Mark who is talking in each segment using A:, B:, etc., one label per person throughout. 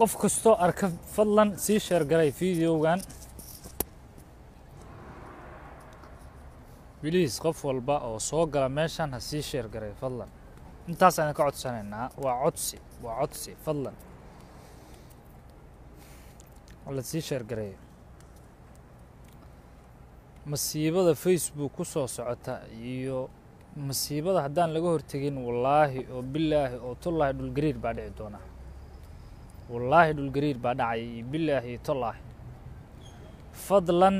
A: qof kastoo arka fadlan sii sheergaray videogan biliis qof walba oo soo gala meeshan ha sii sheergaray fadlan intaasaan ka codsanaynaa waa codsi waa codsi fadlan la sii sheergareeyo masiibada facebook ku soo socota iyo masiibada haddaan laga hortegin wallaahi oo bilaahi oo tullaahi dhulgariir baa dhici doonaa wallaahi dhulgariir baa dhacay iyo bilaahi iyo tollaahi fadlan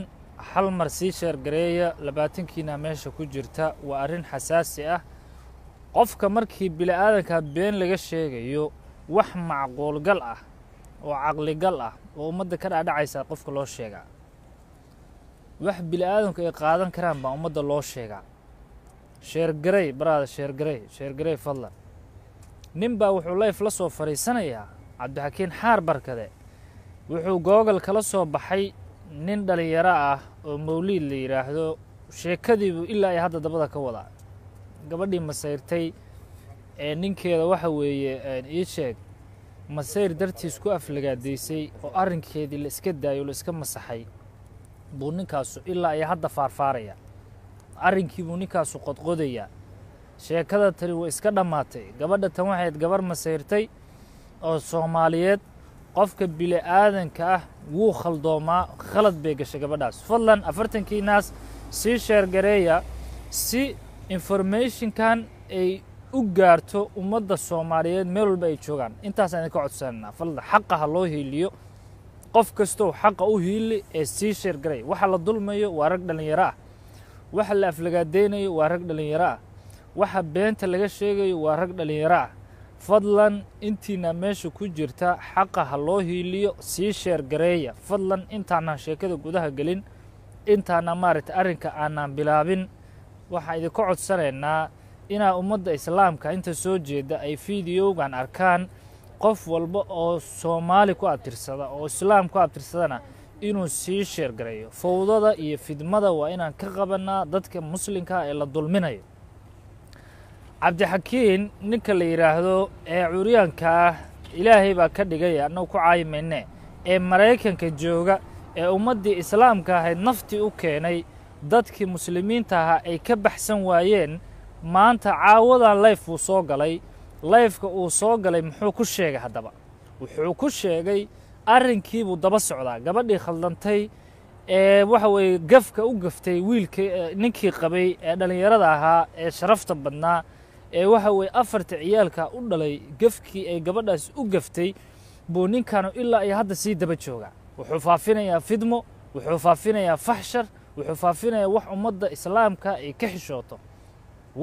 A: hal mar sii sheergareeya labaatankiina meesha ku jirta waa arrin xasaasi ah qofka markii bili'aadankaa been laga sheegayo wax macquulgal ah oo caqligal ah oo ummadda ka dhaadhacaysaa qofka loo sheegaa wax bili'aadanku ay qaadan karaan baa ummadda loo sheegaa sheergarey baraada sheergarey sheergarey fadlan nin baa wuxuu layf la soo fadhiisanayaa cabdixakiin xaar barkade wuxuu googol kala soo baxay nin dhalinyaro ah oo mawliid la yidhaahdo sheekadiibuu ilaa iyo hadda dabada ka wadaa gabadhii masayrtay ee ninkeeda waxa weeye ii sheeg masayr dartiis ku aflagaadaysay oo arrinkeedii la iska daayo la iska masaxay buu ninkaasu ilaa iyo hadda faarfaaraya arrinkii buu ninkaasu qodqodayaa sheekada tani way iska dhammaatay gabadha tan waxayd gabar masayrtay oo soomaaliyeed qofka bili-aadanka ah wuu khaldoomaa khalad bay gashay gabadhaas fadlan afartankiinaas naas sii sheergareeya si informationkan ay u gaarto ummadda soomaaliyeed meel walba ay joogaan intaasaan idinka codsananaa fadlan xaqa ha loo hiiliyo qof kastoo xaqa u hiili ee sii sheergaraya waxa la dulmayo waa rag dhallinyaro ah waxa la aflagaadaynayo waa rag dhallinyaro ah waxa beenta laga sheegayo waa rag dhallinyaro ah fadlan intiina meesha ku jirta xaqa ha loo hiiliyo sii sheer gareeya fadlan intaanan sheekada gudaha gelin intaana maaragta arrinka aanaan bilaabin waxaan idinka codsanaynaa inaa ummadda islaamka inta soo jeeda ay fideogan arkaan qof walba oo soomaali ku abtirsada oo islaam ku abtirsadana inuu sii sheergareeyo fowdada iyo fidmada waa inaan ka qabanaa dadka muslimkaa ah ee la dulminayo cabdixakiin ninka la yidhaahdo ee curyaanka ah ilaahay baa ka dhigay annagu ku caayi ee maraykanka jooga ee ummaddii islaamka ahayd naftii u keenay dadkii muslimiinta ahaa ay ka baxsan waayeen maanta caawadan layf wuu soo galay layfka uu soo galay muxuu ku sheegay haddaba wuxuu ku sheegay arrinkiibuu daba socdaa gabadhii khaldantay ee waxa weeye gafka u gaftay wiilka ninkii qabay ee dhallinyarada ahaa ee sharafta badnaa ee waxa weeye afarta ciyaalka u dhalay gafkii ay gabadhaas u gaftay buu ninkaanu ilaa iyo hadda sii daba jooga wuxuu faafinayaa fidmo wuxuu faafinayaa faxshar wuxuu faafinayaa wax ummadda islaamka ay ka xishooto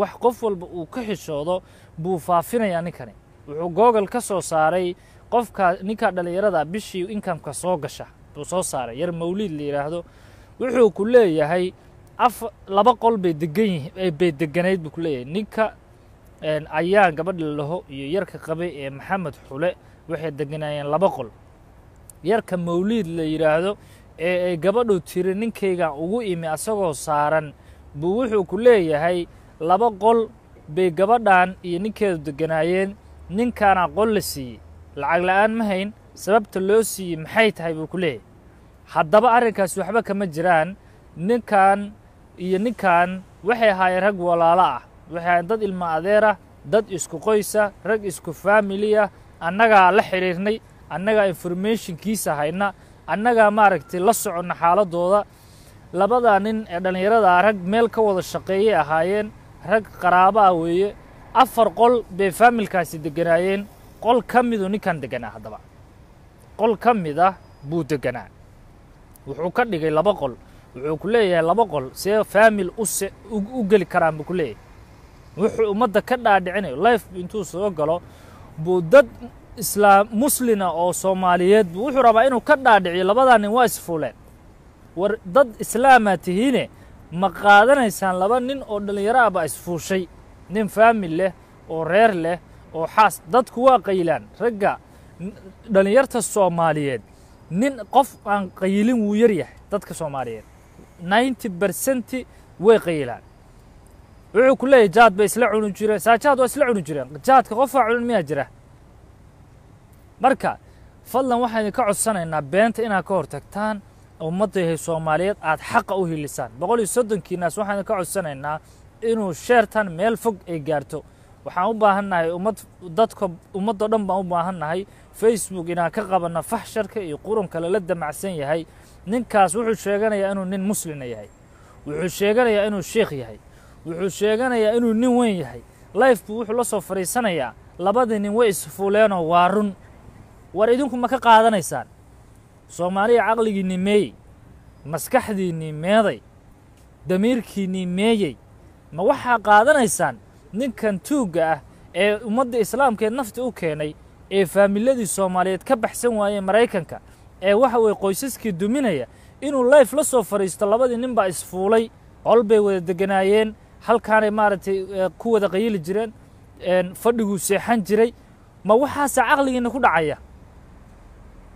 A: wax qof walba uu ka xishoodo buu faafinayaa ninkani wuxuu googol ka soo saaray qofkaa ninkaa dhallinyarada bishii inkamka soo gasha buu soo saaray yar mawliid la yidhaahdo wuxuu ku leeyahay af laba qol bay degan yihiin bay deganayd buu ku leeyahay ninka ayaan gabadha laho iyo yarka qabay ee maxamed xule waxay deganaayeen laba qol yarka mawliid la yidhaahdo ee ay gabadhu tiri ninkayga ugu imi asagoo saaran buu wuxuu ku leeyahay laba qol bay gabadhan iyo ninkeedu deganaayeen ninkaana qol la siiyey lacag la'aan ma hayn sababta loo siiyey maxay tahay buu ku leeyahay haddaba arrinkaasi waxba kama jiraan ninkan iyo ninkan waxay ahaayeen rag walaalo ah waxaa dad ilmo adeerah dad isku qoysa rag isku faamiliya ah. annagaa la xidhiirnay annagaa informationkiisa hayna annagaa maaragtay la soconna xaaladooda labadaa nin ee dhallinyaradaa ah, rag meel ka wada shaqeeyay ahaayeen rag qaraaba ah weeye afar qol bay faamilkaasi degganaayeen qol ka midu ninkan degganaa haddaba qol ka mid ah buu degganaa wuxuu ka dhigay laba qol wuxuu ku leeyahay laba qol see faamil u se u geli karaan buu ku leeyahay wuxuu ummadda ka dhaadhicinayo life intuu soo galo buu dad islaam muslina oo soomaaliyeed buu wuxuu rabaa inuu ka dhaadhiciyo labadaa nin waa isfuuleen war dad islaamaa tihiine ma qaadanaysaan laba nin oo dhallinyaro ahba isfuushay nin faamil leh oo reer leh oo xaas dadku waa qaylaan ragga dhallinyarta soomaaliyeed nin qof aan qayilin wuu yaryahay dadka soomaaliyeed ninety bersenti way qaylaan wuxuu ku leeyahy jaad bay isla cuni jireen saajaad waa isla cuni jireen jaadka qofaa cunin miyaa jira marka fadlan waxaan idinka codsanaynaa beenta inaad ka hortagtaan ummaddayahay soomaaliyeed aad xaqa u hilisaan boqol iyo soddonkii naas waxaan idinka codsanaynaa inuu sheertan meel fog ay gaarto waxaan u baahannahay ummad dadka ummaddo dhan baan u baahannahay facebook inaan ka qabanno faxsharka iyo qurunka lala damacsan yahay ninkaas wuxuu sheeganayaa inuu nin muslina yahay wuxuu sheeganayaa inuu sheikh yahay wuxuu sheeganayaa inuu nin weyn yahay laifku wuxuu la soo fadhiisanayaa labadii nin way isfuuleenoo waa run war idinku ma ka qaadanaysaan soomaaliya caqligiinni meeyey maskaxdiinnii meeday damiirkiinnii meeyey ma waxaa qaadanaysaan ninkan tuugga ah ee ummadda islaamkeed nafta u keenay ee faamiladii soomaaliyeed ka baxsan waayey maraykanka ee waxa weeye qoysaskii duminaya inuu layf la soo fadhiisto labadii nin baa isfuulay hol bay wada degganaayeen halkaanay maaragtay eh, ku wada qayili jireen fadhiguu seexan jiray ma waxaasaa caqligiina ku dhacaya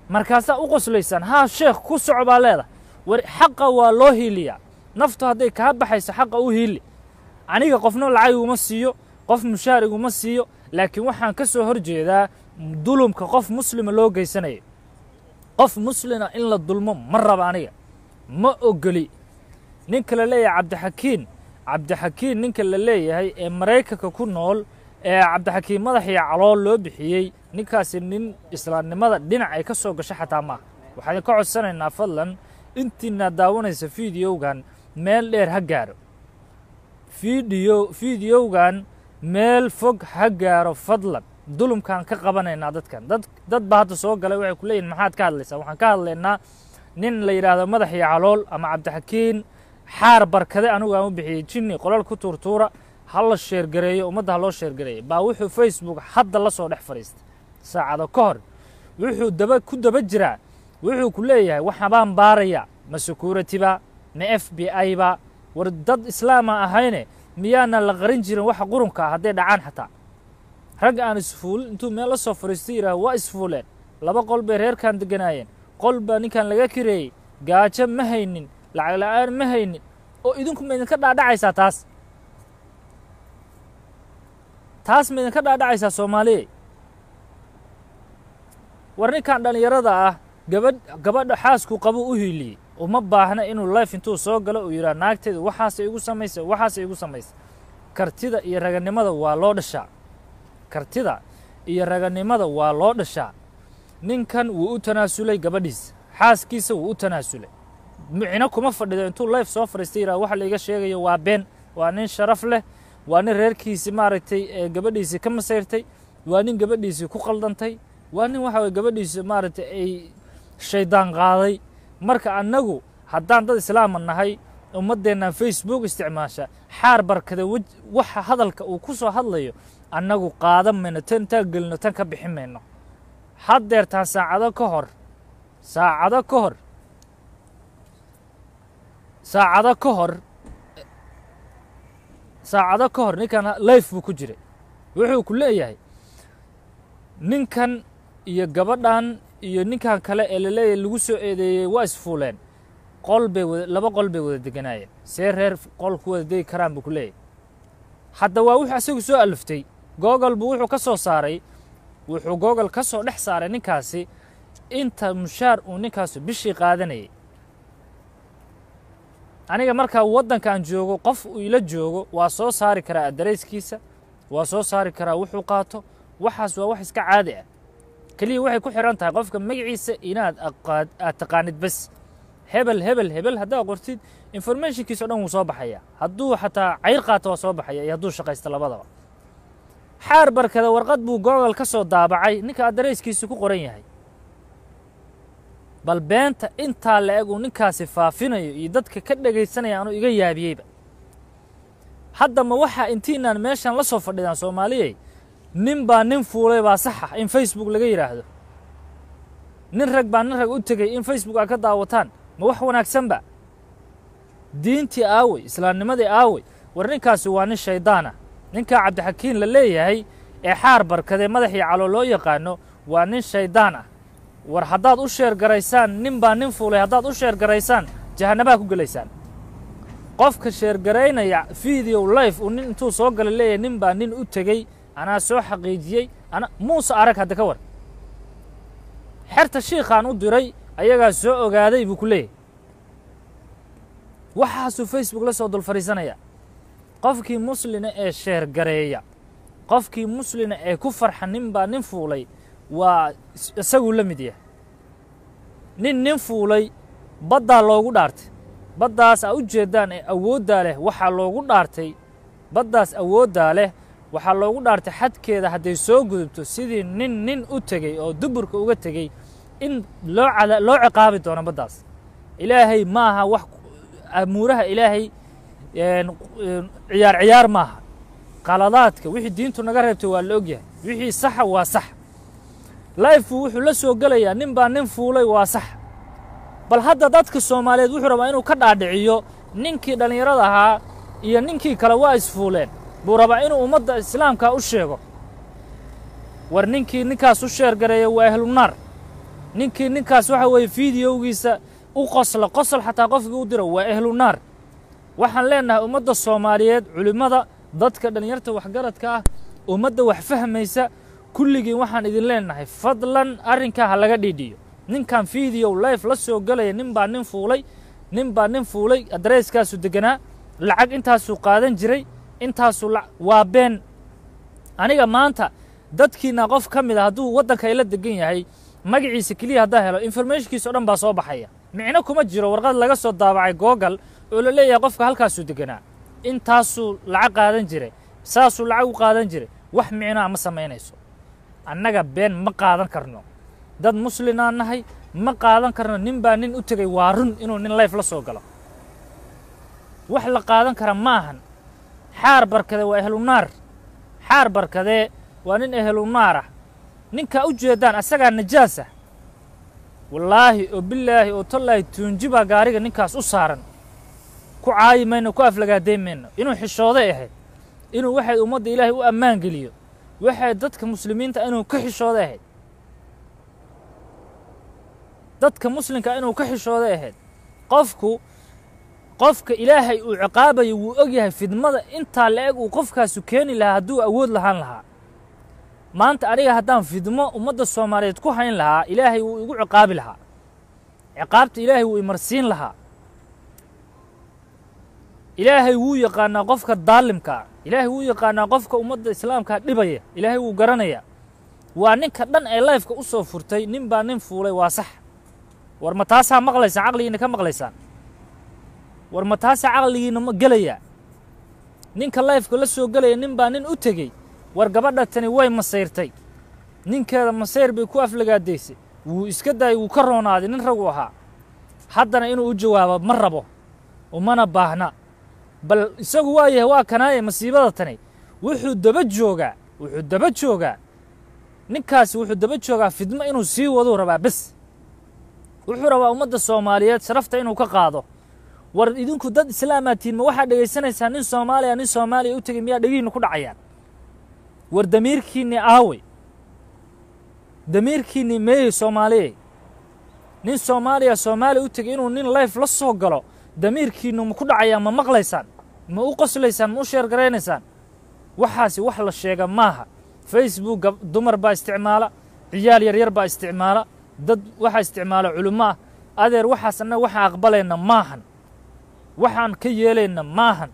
A: markaasaa u qoslaysaan haa sheekh ku soco baa leedah war xaqa waa loo hiiliyaa naftu hadday kaa baxayso xaqa u hiili aniga qofna lacag iguma siiyo qof mushaar iguma siiyo laakiin waxaan ka soo hor jeedaa dulumka qof muslima loo geysanaya qof muslima in la dulmo ma raba aniga ma ogoli ninka la leeyahay cabdixakiin cabdixakiin ninka la leeyahay ee maraykanka ku nool ee cabdixakiin madaxiyo calool loo bixiyey ninkaasi nin islaamnimada dhinac ay ka soo gasho xataa maaha waxaan ka codsanaynaa fadlan intiina daawanaysa fideogan meel dheer ha gaaro fidio fideogan meel fog ha gaaro fadlan dulumkaan ka qabanaynaa dadkan dad dad baa hadda soo galay waxay ku leeyihin maxaad ka hadlaysaa waxaan ka hadlaynaa nin la yidhaahdo madaxiyo calool ama cabdixakiin xaar barkade anigu aan u bixiyey jinni qolal ku tuurtuura ha la sheergareeyo ummadda ha loo sheergareeyay baa wuxuu facebook hadda la soo dhex fadhiistay saacado ka hor wuxuu daba ku daba jiraa wuxuu ku leeyahay waxabaan baaraya ma security ma f b i ba war dad islaama ah ahayne miyaanan la qarin jirin waxa qurunka ah hadday dhacaan xataa rag aan isfuulin intuu meel la soo fadhiistay yidhaah waa isfuuleen laba qol bay reerkan deganaayeen qol baa ninkan laga kireeyey gaajo ma haynin lacag la'aan ma haynin oo idinku ma idinka dhaadhacaysaa taas taas ma idinka dhaadhacaysaa soomaaliye war ninkan dhallinyarada ah gabadh gabadha xaasku qabuu u hiiliyey uma baahna inuu life intuu soo galo uu yidhaha naagteeda waxaasay igu samaysa waxaasay igu samaysa kartida iyo raganimada waa loo dhashaa kartida iyo raganimada waa loo dhashaa ninkan wuu u tanaasulay gabadhiisa xaaskiisa wuu u tanaasulay micno kuma fadhido intuu life soo fadhiistay yiraha waxa laiga sheegayo waa been waa nin sharaf leh waa nin reerkiisii maaragtay eh, gabadhiisii ka masayrtay waa nin gabadhiisii ku qaldantay waa nin waxa weye gabadhiisi maaragtay ay shaydaan qaaday marka annagu haddaan dad islaama nahay ummaddeennan facebook isticmaasha xaar barkada w waxa hadalka uu ku soo hadlayo annagu qaada mayno tan taan gelino tan ka bixin mayno haddeertaan saacado ka hor saacado ka hor saacado ka hor saacado ka hor ninkan life buu ku jiray wuxuu ku leeyahay ninkan iyo gabadhan iyo ninkan kale ee laleeyahy lagu soo eedeeyey waa isfuuleen qol bay wada laba qol bay wada deganaayeen see reer qol ku wada degi karaan buu ku leeyahay hadda waa wuxuu isagu soo aliftay googol buu wuxuu ka soo saaray wuxuu googol ka soo dhex saaray ninkaasi inta mushaar uu ninkaasi bishii qaadanayay aniga markaa waddankaan joogo qof uu ila joogo waa soo saari karaa adarayskiisa waa soo saari karaa wuxuu qaato waxaas waa wax iska caadi ah keliya waxay ku xiran tahay qofka magiciisa inaad aad taqaanid bas hebel hebel hebel haddaad qortid o dhan wuu soo baxayaa hadduu xataa cayr qaato waa soo baxaya iyo hadduu shaqaysto labadaba xaar barkada warqad buu gogol ka soo daabacay ninka adarayskiisa ku qoran yahay bal beenta intaa la-eg uu ninkaasi faafinayo iyo dadka ka dhagaysanaya anuu iga yaabiyeyba hadda ma waxaa intiinaan meeshan la soo fadhidaan soomaaliyay nin baa nin fuulay baa sax ah in facebook laga yidhaahdo nin rag baa nin rag u tegey in facebook aad ka daawataan ma wax wanaagsanba diintii aawey islaamnimadii aawey war ninkaasi waa nin shayddaanah ninkaa cabdixakiin la leeyahay ee xaar barkaday madaxii caloo loo yaqaano waa nin shayddaan ah war haddaad u sheergaraysaan nin baa nin fuulay haddaad u sheergaraysaan garaysaan ku gelaysaan qofka sheergaraynaya video life uu nin intuu soo galay leeyahay nin baa nin u tegey anaa soo xaqiijiyey ana muuse arag hadda ka war xerta shiikhaan u diray ayagaa soo ogaaday buu ku leeyahy waxaasuu facebook la soo dul fadhiisanaya qofkii muslina ee sheergareeya qofkii muslina ee ku farxa nin baa nin fuulay waa isaguu la mid yahay nin nin fuulay baddaa loogu dhaartay baddaas aa u jeeddaan ee awooddaa leh waxaa loogu dhaartay baddaas awooddaa leh waxaa loogu dhaartay xadkeeda hadday soo gudubto sidii nin nin u tegey oo duburka uga tegey in loo loo ciqaabi doono baddaas ilaahay ma aha wax amuuraha ilaahay ciyaar ciyaar maaha qaladaadka wixii diintu naga reebtay waa la ogyahay wixii saxa waa sax laifu wuxuu la soo gelayaa nin baa nin fuulay waa sax bal hadda dadka soomaaliyeed wuxuu rabaa inuu ka dhaadhiciyo ninkii dhallinyarada ahaa iyo ninkii kale waa isfuuleen buu rabaa inuu ummadda islaamka u sheego war ninkii ninkaas u sheergareeya waa ahlunaar ninkii ninkaas waxa weeye fiidiyowgiisa u qosla qosol xataa qofkii u diro waa ahlunaar waxaan leenahay ummadda soomaaliyeed culimmada dadka dhallinyarta waxgaradka ah ummadda wax fahmaysa kulligiin waxaan idin leenahay fadlan arrinkaa ha laga dhiidhiyo ninkan fiideow life la soo gelaya ninbaa nin fuulay ninbaa nin fuulay adreyskaasu deganaa lacag intaasuu qaadan jiray intaasuu waa been aniga maanta dadkiinna qof ka mid a ah hadduu waddanka ila degan yahay magaciisa keliya haddaa helo informationkiisa o dhan baa soo baxaya micno kuma jiro warqad laga soo daabacay googal oo la leeyahay qofka halkaasuu deganaa intaasuu lacag qaadan jiray saasuu lacag u qaadan jiray wax micnoa ah ma samaynayso annaga been ma qaadan karno dad muslimaan nahay ma qaadan karno nin baa nin u tegay waa run inuu nin layf la soo galo wax la qaadan kara maahan xaar barkade waa ehelunaar xaar barkadee waa nin ehelunaar ah ninkaa u jeeddaan asagaa najaasah wallaahi oo bilaahi oo tallaahi tuunji baa gaariga ninkaas u saaran ku caayi mayno ku aflagaadayn mayno inuu xishooday ahay inuu waxay ummadda ilaahay u ammaan geliyo waxay dadka muslimiinta inuu ka xishooday ahayd dadka muslimka inuu ka xishooday ahayd qofku qofka ilaahay uu ciqaabayo wuu og yahay fidmada intaa la-eg uu qofkaasu keeni lahaa hadduu awood lahaan lahaa maanta aniga haddaan fidmo ummadda soomaaliyeed ku hayn lahaa ilaahay wuu igu ciqaabi lahaa ciqaabta ilaahay wuu imarsiin lahaa ilaahay wuu yaqaanaa qofka daalimkaa ilaahay wuu yaqaanaa qofka ummadda islaamkaa dhibaya ilaahay wuu garanayaa waa ninka dhan ee layfka u soo furtay nin baa nin fuulay waa sax war ma taasaa maqlaysaan caqligiinna ka maqlaysaan war ma taasaa caqligiina ma gelayaa ninka layfka la soo gelaya nin baa nin u tegey war gabadha tani way masayrtay ninkeeda masayr bay ku aflagaadaysay wuu iska daayay wuu ka roonaaday nin ragu ahaa haddana inuu u jawaabo ma rabo umana baahna bal isagu waa yahay waa kanaaye masiibada tani wuxuu daba joogaa wuxuu daba joogaa ninkaasi wuxuu daba joogaa fidmo inuu sii waduu rabaa bes wuxuu rabaa ummadda soomaaliyeed sharafta inuu ka qaado war idinku dad islaamaatiin ma waxaad dhegaysanaysaa nin soomaaliya nin soomaaliya u tegey miyaa dhegihiinnu ku dhacayaan war damiirkiinnii aawey damiirkiinnii meeyey soomaaliyey nin soomaaliya soomaaliya u tegey inuu nin layf la soo galo damiirkiinnu ma ku dhacayaan ma maqlaysaan ma u qoslaysaan ma u sheer garaynaysaan waxaasi wax la sheega maaha facebookga dumar baa isticmaala ciyaal yaryar baa isticmaala dad waxaa isticmaala culimmo ah adeer waxaasna annaga waxaan aqbalayna maahan waxaan ka yeelayna maahan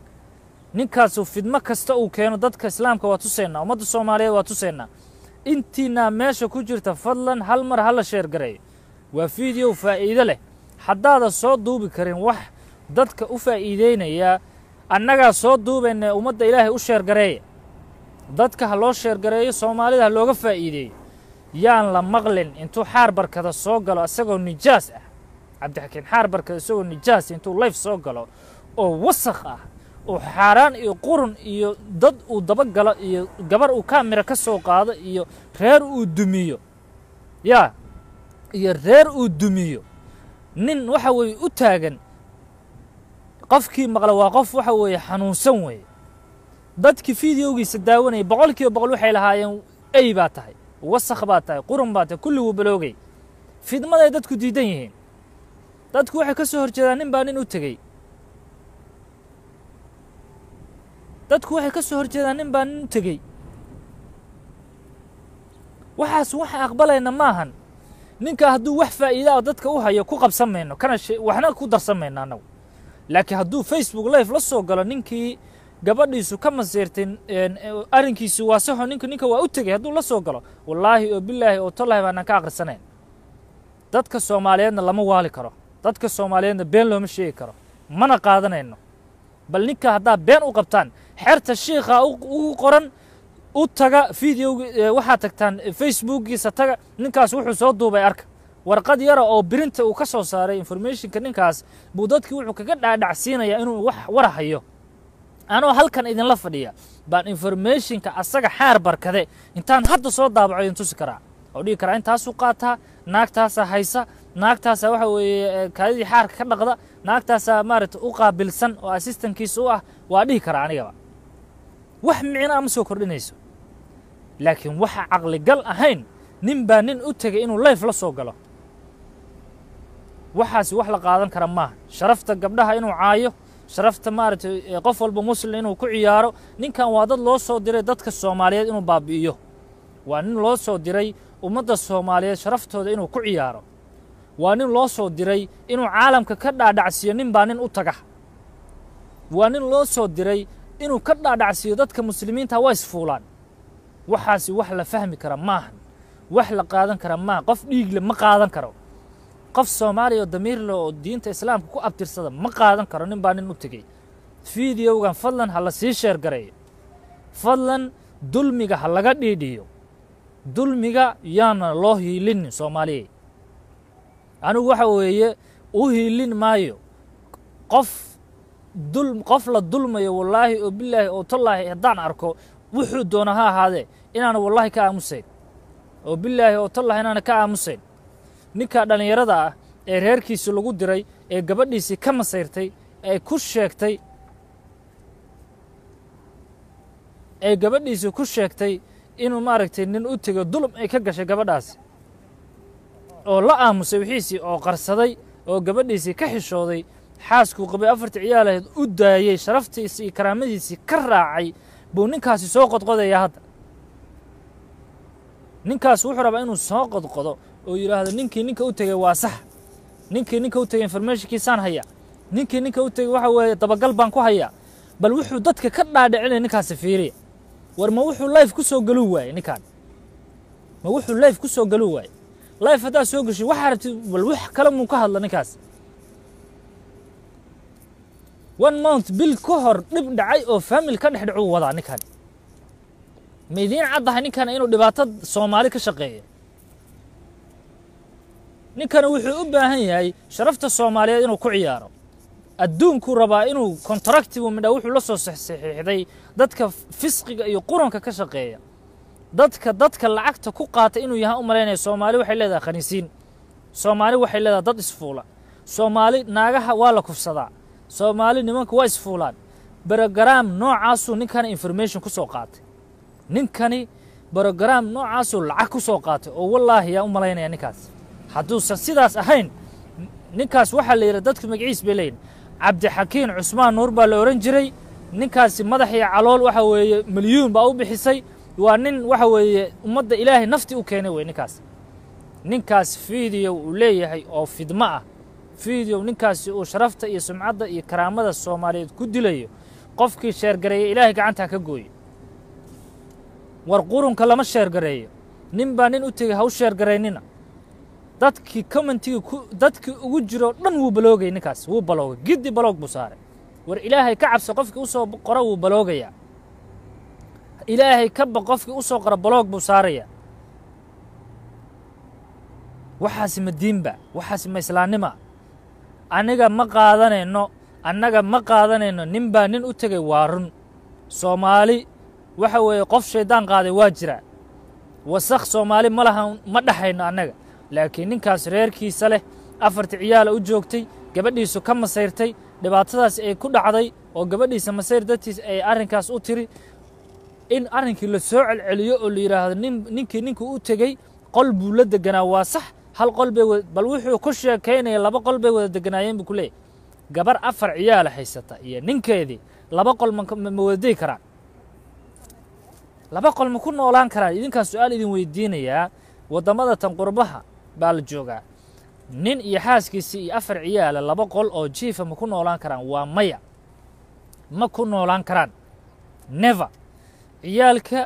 A: ninkaasu fidmo kasta uu keeno dadka islaamka waa tusaynaa ummadda soomaaliyeed waa tusaynaa intiinaa meesha ku jirta fadlan hal mar hala la sheergareeyo waa fiideow faa'iido leh haddaadan soo duubi karin wax dadka u faa'iidaynayaa annagaa soo duubayna ummadda ilaahay u sheergareeya dadka ha loo sheergareeyo soomaalida ha looga faa'iideeyo yaan la maqlin intuu xaar barkada soo galo isagoo nijaas ah cabdixakiin xaar barkada isagoo nijaas intuu layf soo galo oo wasakh ah oo xaaraan iyo qurun iyo dad uu daba galo iyo gabar uu kaamira ka soo qaado iyo reer uu dumiyo yaa iyo reer uu dumiyo nin waxa weeye u taagan qofkii maqla waa qof waxa weeye xanuunsan weeye dadkii fideogiisa daawanayay boqol kiiba boqol waxay lahaayeen ey baa tahay wasakh baa tahay qurun baa tahay kulliguu baloogay fidmaday dadku diidan yihiin dadku waxay ka soo horjeedaan nin baa nin u tegey dadku waxay ka soo horjeedaan nin baa nin u tegey waxaas waxaan aqbalayna maahan ninkaa hadduu wax faa'iidaa ah dadka u hayo ku qabsan mayno kana waxna ku darsan mayno annagu laakiin hadduu facebook life la soo galo ninkii gabadhiisu ka masiirtin arrinkiisu waa saxo nink ninka waa u tegey hadduu la soo galo wallaahi oo bilaahi oo tolaahi baanaan ka akhrisanayn dadka soomaaliyeedna lama waali karo dadka soomaaliyeedna been looma sheegi karo mana qaadanayno bal ninka haddaa been u qabtaan xerta shiikha ugu qoran u taga videogi waxaa tagtaan eh, facebookiisa taga ninkaas wuxuu soo duubay arka warqad yara oo birinta uu ka soo saaray informationka ninkaas buu dadkii wuxuu kaga dhaadhacsiinayaa inuu wax warahayo anoo halkan idinla fadhiya baan informationka asaga xaar barkade intaan hadda soo daabaco idin tusi karaa oo dhigi karaa intaasuu qaataa naagtaasaa haysa naagtaasaa waxa weeye eh, kaadidii xaarka ka dhaqda naagtaasaa maaragta u qaabilsan oo assistankiisa u ah waa dhihi karaa anigaba wax micnaa ma soo kordhinayso laakiin waxa caqligal ahayn nin baa nin u tegay inuu layf la soo galo waxaas wax la qaadan kara maaha sharafta gabdhaha inuu caayo sharafta maaragtay qof walba muslim inuu ku ciyaaro ninkan waa dad loo soo diray dadka soomaaliyeed inuu baabi'iyo waa nin loo soo diray ummadda soomaaliyeed sharaftooda inuu ku ciyaaro waa nin loo soo diray inuu caalamka ka dhaadhacsiiyo nin baa nin u taga waa nin loo soo diray inuu ka dhaadhacsiiyo dadka muslimiinta waa isfuulaan waxaasi wax la fahmi kara maahan wax la qaadan kara maaha qof dhiigle ma qaadan karo qof soomaaliya oo damiirle oo diinta islaamka ku abtirsada ma qaadan karo nin baa nin u tegey fideogan fadlan ha la sii sheergareeyo fadlan dulmiga ha laga dhiidhiyo dulmiga yaana loo hiilinin soomaaliyey anigu waxa weeye u hiilin maayo qof dul qof la dulmayo wallaahi oo bilaahi oo tallaahi haddaan arko wuxuu doona ha ahaadee inaana wallaahi ka aamusayn oo bilaahi oo tallaahi inaana ka aamusayn ninka dhallinyarada ah ee reerkiisi lagu diray ee gabadhiisii ka masayrtay ee ku sheegtay ee gabadhiisii ku sheegtay inuu maaragtay nin u tego dulum ay ka gashay gabadhaasi oo la aamusay wixiisii oo qarsaday oo gabadhiisii ka xishooday xaaskuu qabay afartii ciyaalaheed u daayay sharaftiisii iyo karaamadiisii ka raacay buu ninkaasi soo qodqodayaa hadda ninkaas wuxuu rabaa inuu soo qodqodo oo yidhaahdo ninkii ninka u tegay waa sax ninkii ninka u tegey informationkiisaan haya ninkii ninka u tegey waxa weeye dabagal baan ku hayaa bal wuxuu dadka ka dhaadhicinaya ninkaasi fiiriya war ma wuxuu life ku soo galuu waaye ninkaan ma wuxuu life ku soo galuu waaye life haddaad soo gesho waxaa rabti bal wax kale muu ka hadla ninkaas one month bil ka hor dhib dhacay oo famil ka dhex dhacu wadaa ninkaan ma idiin caddahay ninkan inuu dhibaato soomaali ka shaqeeya ninkana wuxuu u baahan yahay sharafta soomaaliyeed inuu ku ciyaaro adduunkuu rabaa inuu kontraktigu wuxuu la soo saxiixday dadka fisqiga iyo quranka ka shaqeeya dadka dadka lacagta ku qaata inuu yahaan u malaynaya soomaali waxay leedahay khaniisiin soomaali waxay leedahay dad isfuula soomaali naagaha waa la kufsadaa soomaali nimanka waa isfuulaan barogaraam noocaasuu ninkani information ku soo qaatay ninkani brogaraam noocaasuu lacag ku soo qaatay oo wallaahi yaa u malaynaya ninkaas hadduusan sidaas ahayn ninkaas waxaa la yidhaha dadku magaciis bay leeyihin cabdixakiin cusmaan nuur baa la odhan jiray ninkaasi madax iyo calool waxa weeye milyuun baa u bixisay waa nin waxa weeye ummadda ilaahay nafti u keenay wey ninkaas ninkaas fiidiyow uu leeyahay oo fidmo ah fiidiyow ninkaasi uu sharafta iyo sumcadda iyo karaamada soomaaliyeed ku dilayo qofkii sheergareeya ilaahay gacantaa ka gooye war qurunka lama sheergareeyo nin baa nin u tegey ha u sheergaraynina dadkii commentiga dadkii ugu jiroo dhan wuu baloogay ninkaas wuu baloogay giddi baloog buu saaray war ilaahay ka cabsa qofkii usoo qora wuu baloogayaa ilaahay ka ba qofkii u soo qoro baloog buu saaraya waxaasi ma diinba waxaasi ma islaannima aniga ma qaadanayno annaga ma qaadanayno ninbaa nin u tegay waa run soomaali waxa weeye qof shayddaan qaaday waa jira wasakh soomaali ma lahan ma dhexayno annaga laakiin ninkaas reerkiisa leh afarti ciyaala u joogtay gabadhiisu ka masayrtay dhibaatadaas ay ku dhacday oo gabadhiisa masayr dartiis ay arrinkaas u tiri in arrinkii la soo celceliyo oo la yidhaahdo ninkii ninku u tegey qol buu la deganaa waa sax hal qol bay bal wuxuu ku sheekaynaya laba qol bay wada deganaayeen buu ku leeyahy gabar afar ciyaala haysata iyo ninkeedii laba qol ma wadadegi karaan laba qol ma ku noolaan karaan idinkaan su-aal idin weydiinayaa waddamada tan qurbaha baa la joogaa nin iyo xaaskiisii iyo afar ciyaala laba qol oo jiifa ma ku noolaan karaan waa maya ma ku noolaan karaan never ciyaalka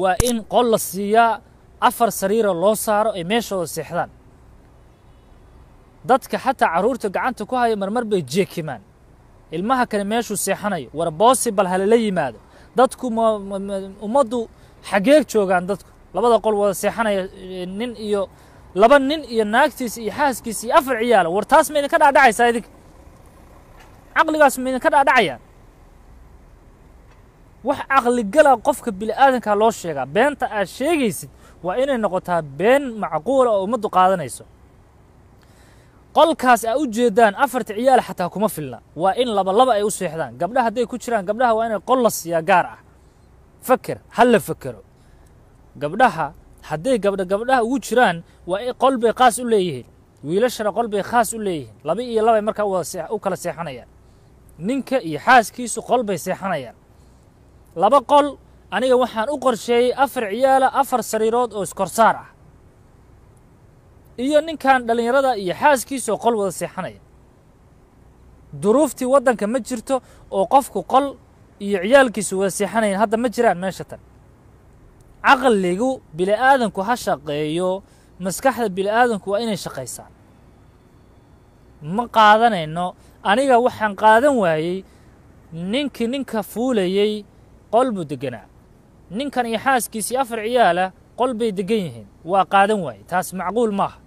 A: waa in qol la siiyaa afar sariira loo saaro ay meeshooda seexdaan dadka xataa carruurta gacanta ku haya marmar bay jeekimaan ilmaha kale meeshuu seexanayo war boosibal halala yimaado dadku ummaddu xageeg joogaan dadku labada qol wada seexanaya eh, nin iyo laba nin iyo naagtiisa iyo xaaskiisa iyo afar ciyaala war taas ma idinka dhaadhacaysaa idinka caqligaas ma idinka dhaadhacayaan wax caqligala qofka bini bili'aadankaa loo sheegaa beenta aad sheegaysid waa inay noqotaa been macquula ah oo ummaddu qaadanayso qolkaas aa u jeedaan afarta ciyaala xataa kuma filna waa in labalaba ay u seexdaan gabdhaha hadday ku jiraan gabdhaha waa inay qol la siiyaa gaar ah faker ha la fekero gabdhaha hadday gabdha gabdhaha ugu jiraan waa qolbay khaas u leeyihiin wiilashana qolbay khaas u leeyihiin laba iyo labay markaa wada u kala seexanayaan ninka iyo xaaskiisu qolbay seexanayaan laba qol aniga waxaan u qorsheeyey afar ciyaala afar sariirood oo iskorsaar ah iyo ninkan dhallinyarada iyo xaaskiisoo qol wada seexanaya duruuftii waddanka ma jirto oo qofku qol iyo ciyaalkiisu wada seexanayan hadda ma jiraan meesha tan caqligu bini aadanku ha shaqeeyo maskaxda bini aadanku waa inay shaqaysaan ma qaadanayno aniga waxaan qaadan waayey ninkii ninka fuulayey qol buu deganaa ninkan iyo xaaskiisii afar ciyaala qol bay degan yihiin waa qaadan waayey taas macquul maaha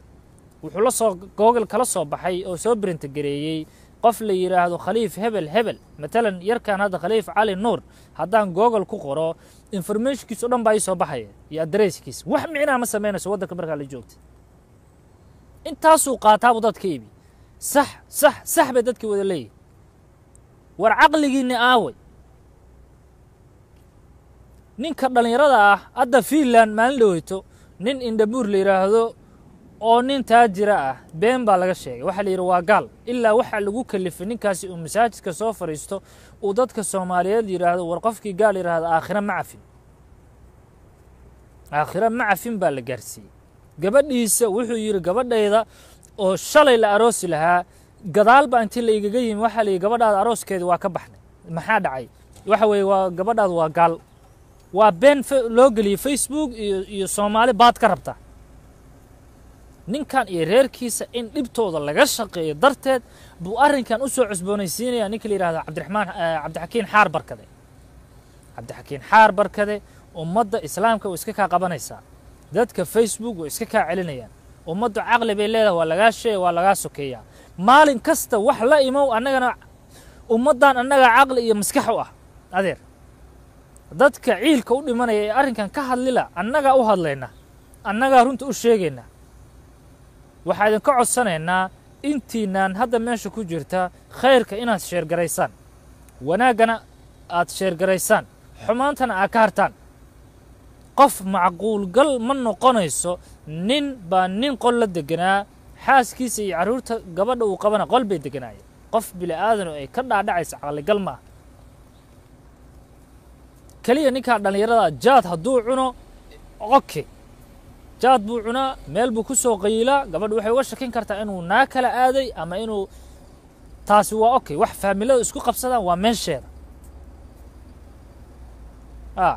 A: wuxuu la soo googol kala soo baxay oo soo berinta gareeyey qof la yidhaahdo khaliif hebel hebel matalan yarkan hadda khaliif cali nuur haddaan googol ku qoro informationkiis o dhan baa ii soo baxaya iyo adresskiis wax micnaha ma samaynayso waddanka markaa la joogta intaasuu qaataabuu dadka ibi sax sax sax bay dadkii wada leeyihin war caqligiinna aaway ninka dhallinyarada ah hadda fiinland maalin dhaweyto nin indhabuur la yidhaahdo oo nin taajira ah been baa laga sheegay waxaa layidhi waa gaal ilaa waxaa lagu kalifay ninkaasi uu masaajidka soo fadhiisto uu dadka soomaaliyeed yidhaahdo war qofkii gaal yidhaahdo aakhira ma cafin aakhira ma cafin baa la gaarsiiyey gabadhiisa wuxuu yidhi gabadhayda oo shalay la aroosi lahaa gadaal baa intii la igaga yimi waxaa yihi gabadhaada arooskeedi waa ka baxnay maxaa dhacay waxa weeye waa gabadhaadu waa gaal waa been loo geliyey facebook iyo iyo soomaali baad ka rabtaa ninkan iyo reerkiisa in dhibtooda laga shaqeeyo darteed buu arrinkan u soo cusboonaysiinaya ninka la yidhahdo cabdiraxmaan eh, cabdixakiin xaar barkade cabdixakiin xaar barkade ummadda islaamka way iska kaa qabanaysaa dadka facebook way iska kaa celinayaan ummaddu caqli bay leedahay waa lagaa sheeya waa lagaa sokeeyaa maalin kasta wax la imow annagana ummaddan annaga caqli iyo maskax u ah adeer dadka ciilka u dhimanaya ee arrinkan ka hadlila annagaa u hadlayna annagaa runta u sheegayna waxaa idinka codsanaynaa intiinaan hadda meesha ku jirta khayrka inaad sheergaraysaan wanaaggana aad sheergaraysaan xumaantana aad ka hartaan qof macquulgal ma noqonayso nin baa nin qol la deganaa xaaskiisa iyo carruurta gabadha uu qabana qol bay deganaayeen qof bili'aadano ay ka dhaadhacaysa caqligal maaha keliya ninkaa dhallinyarada jaad hadduu cuno oke jaad buu cunaa meel buu ku soo qayilaa gabadhu waxay uga shakin kartaa inuu naa kala aaday ama inuu taasi waa okay wax faamilada isku qabsadaan waa meesheeda a ah,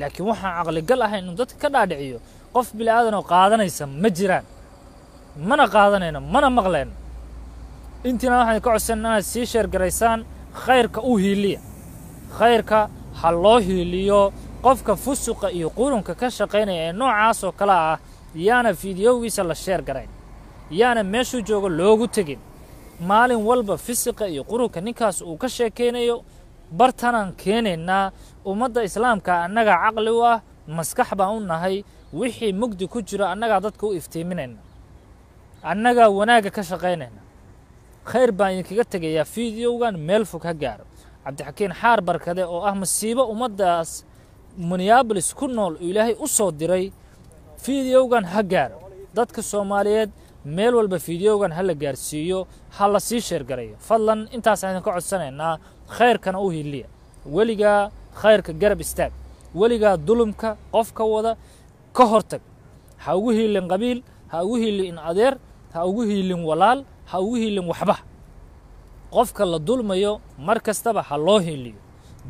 A: laakiin waxaan caqligal ahayn inuu dadka ka dhaadhiciyo qof bini aadanoo qaadanaysa ma jiraan mana qaadanayno mana maqlayno intiina waxaan ka codsan inaad sii sheergaraysaan khayrka u hiiliya khayrka ha loo hiiliyo qofka fusuqa iyo qurunka ka shaqaynaya ee noocaasoo kale ah yaana fideyogiisa la sheer garayn yaana meeshuu joogo loogu tegin maalin walba fisiqa iyo qurunka ninkaas uu ka sheekaynayo bartanaan keenaynaa ummadda islaamka annagaa caqli u ah maskax baan u nahay wixii mugdi ku jiro annagaa dadka u iftiiminayna annagaa wanaagga ka shaqaynayna khayr baan idinkaga tegayaa fideogan meel fog ha gaaro cabdixakiin xaar barkade oo ah masiibo ummaddaas minneabolis ku nool uu ilaahay u soo diray fideogan ha gaaro dadka soomaaliyeed meel walba fideogan ha la gaarsiiyo ha la sii sheergarayo fadlan intaasaan ka codsanaynaa khayrkana u hiliya weligaa khayrka garab istaag weligaa dulumka qofka wada ka hortag ha ugu hiilin qabiil ha ugu hiilin in adeer ha ugu hiilin walaal ha ugu hiilin waxba qofka la dulmayo mar kastaba ha loo hiiliyo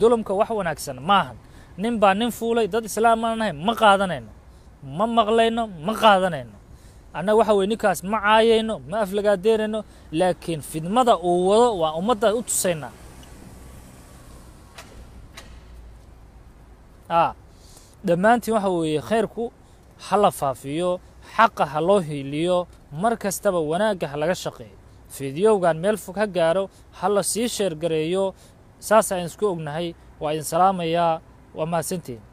A: dulumka wax wanaagsan maahan nin baa nin fuulay dad islaamanahay ma qaadanayno ma maqlayno ma qaadanayno annaga waxa weye ninkaas ma caayayno ma aflagaadeynayno laakiin fidmada uu wado waa ummaddaas u tusaynaa a ah, dhammaantiin waxa weeye khayrku ha la faafiyo xaqa ha loo hiiliyo mar kastaba wanaagga ha laga shaqeeyo fiidiyowgan meel fog ha gaaro ha la sii sheergareeyo saas aan isku ognahay waa idin salaamayaa waa mahadsantihin